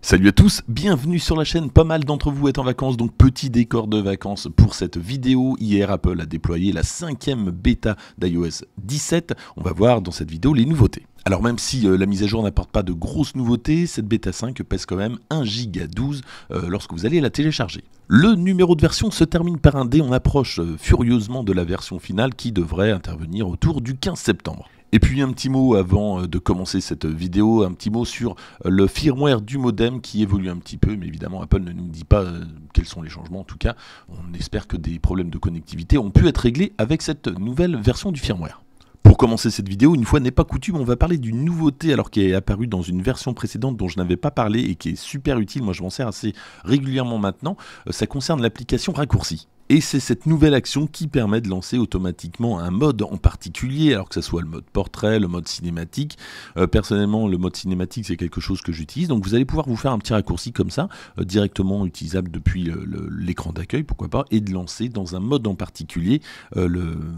Salut à tous, bienvenue sur la chaîne, pas mal d'entre vous êtes en vacances, donc petit décor de vacances pour cette vidéo. Hier, Apple a déployé la cinquième bêta d'iOS 17. On va voir dans cette vidéo les nouveautés. Alors même si euh, la mise à jour n'apporte pas de grosses nouveautés, cette bêta 5 pèse quand même 1 giga 12 euh, lorsque vous allez la télécharger. Le numéro de version se termine par un D, on approche euh, furieusement de la version finale qui devrait intervenir autour du 15 septembre. Et puis un petit mot avant euh, de commencer cette vidéo, un petit mot sur euh, le firmware du modem qui évolue un petit peu, mais évidemment Apple ne nous dit pas euh, quels sont les changements. En tout cas, on espère que des problèmes de connectivité ont pu être réglés avec cette nouvelle version du firmware. Pour commencer cette vidéo, une fois n'est pas coutume, on va parler d'une nouveauté alors qui est apparue dans une version précédente dont je n'avais pas parlé et qui est super utile, moi je m'en sers assez régulièrement maintenant, ça concerne l'application raccourci. Et c'est cette nouvelle action qui permet de lancer automatiquement un mode en particulier, alors que ce soit le mode portrait, le mode cinématique. Euh, personnellement, le mode cinématique, c'est quelque chose que j'utilise. Donc vous allez pouvoir vous faire un petit raccourci comme ça, euh, directement utilisable depuis euh, l'écran d'accueil, pourquoi pas, et de lancer dans un mode en particulier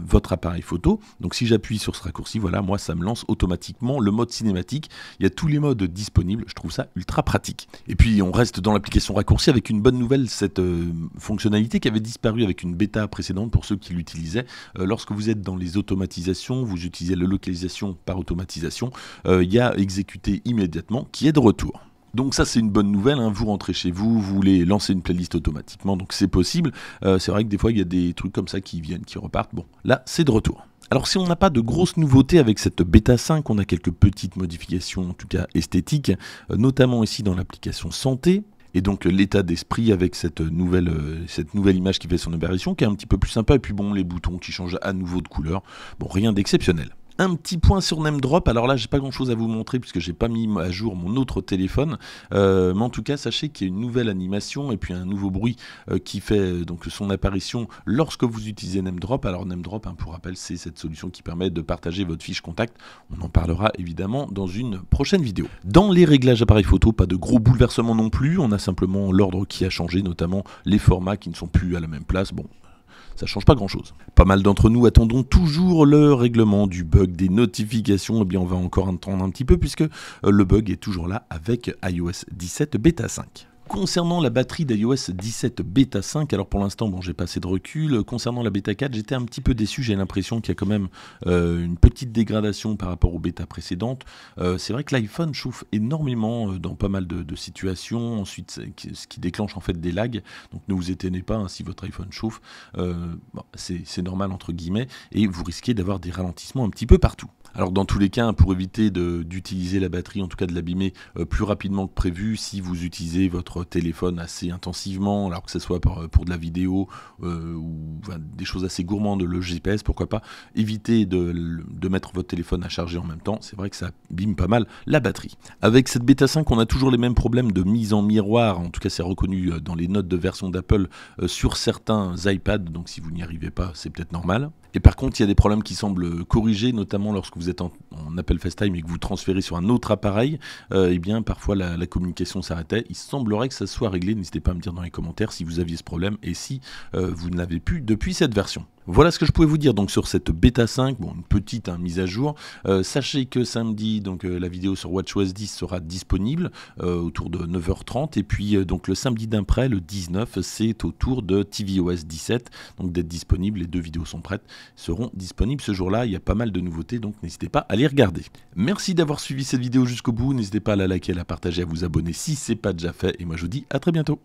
votre appareil photo. Donc si j'appuie sur ce raccourci, voilà, moi, ça me lance automatiquement le mode cinématique. Il y a tous les modes disponibles. Je trouve ça ultra pratique. Et puis, on reste dans l'application raccourci avec une bonne nouvelle, cette fonctionnalité qui avait disparu avec une bêta précédente pour ceux qui l'utilisaient. Euh, lorsque vous êtes dans les automatisations, vous utilisez la localisation par automatisation, euh, il y a exécuté immédiatement qui est de retour. Donc ça c'est une bonne nouvelle, hein. vous rentrez chez vous, vous voulez lancer une playlist automatiquement, donc c'est possible. Euh, c'est vrai que des fois il y a des trucs comme ça qui viennent, qui repartent. Bon, là c'est de retour. Alors si on n'a pas de grosses nouveautés avec cette bêta 5, on a quelques petites modifications en tout cas esthétiques, notamment ici dans l'application santé et donc l'état d'esprit avec cette nouvelle, euh, cette nouvelle image qui fait son apparition, qui est un petit peu plus sympa, et puis bon, les boutons qui changent à nouveau de couleur, bon, rien d'exceptionnel. Un petit point sur NameDrop, Alors là, j'ai pas grand chose à vous montrer puisque j'ai pas mis à jour mon autre téléphone. Euh, mais en tout cas, sachez qu'il y a une nouvelle animation et puis un nouveau bruit euh, qui fait euh, donc son apparition lorsque vous utilisez NameDrop. Alors NameDrop, hein, pour rappel, c'est cette solution qui permet de partager votre fiche contact. On en parlera évidemment dans une prochaine vidéo. Dans les réglages appareil photo, pas de gros bouleversements non plus. On a simplement l'ordre qui a changé, notamment les formats qui ne sont plus à la même place. Bon, ça change pas grand-chose. Pas mal d'entre nous attendons toujours le règlement du bug des notifications. Eh bien, on va encore attendre un petit peu puisque euh, le bug est toujours là avec iOS 17 bêta 5. Concernant la batterie d'iOS 17 Beta 5, alors pour l'instant, bon, j'ai pas assez de recul. Concernant la Beta 4, j'étais un petit peu déçu. J'ai l'impression qu'il y a quand même euh, une petite dégradation par rapport aux bêta précédentes. Euh, c'est vrai que l'iPhone chauffe énormément euh, dans pas mal de, situations. Ensuite, ce qui déclenche en fait des lags. Donc ne vous étonnez pas hein, si votre iPhone chauffe. c'est normal entre guillemets. Et vous risquez d'avoir des ralentissements un petit peu partout. Alors dans tous les cas, pour éviter d'utiliser la batterie, en tout cas de l'abîmer euh, plus rapidement que prévu, si vous utilisez votre téléphone assez intensivement, alors que ce soit euh, pour, de la vidéo euh, ou des choses assez gourmandes, le GPS, pourquoi pas, évitez de, mettre votre téléphone à charger en même temps. C'est vrai que ça abîme pas mal la batterie. Avec cette Beta 5, on a toujours les mêmes problèmes de mise en miroir, en tout cas c'est reconnu dans les notes de version d'Apple sur certains iPads, donc si vous n'y arrivez pas, c'est peut-être normal. Et par contre, il y a des problèmes qui semblent corrigés, notamment lorsque vous êtes en, Apple appel FaceTime et que vous transférez sur un autre appareil. Et euh, eh bien, parfois, la, la communication s'arrêtait. Il semblerait que ça soit réglé. N'hésitez pas à me dire dans les commentaires si vous aviez ce problème et si euh, vous ne l'avez plus depuis cette version. Voilà ce que je pouvais vous dire donc sur cette bêta 5, une petite hein, mise à jour. Euh, sachez que samedi donc euh, la vidéo sur WatchOS 10 sera disponible euh, autour de 9h30 et puis donc le samedi d'après le 19 c'est autour tour de tvOS 17 donc d'être disponible. Les deux vidéos sont prêtes, seront disponibles ce jour-là. Il y a pas mal de nouveautés donc n'hésitez pas à les regarder. Merci d'avoir suivi cette vidéo jusqu'au bout. N'hésitez pas à la liker, à la partager, à vous abonner si n'est pas déjà fait et moi je vous dis à très bientôt.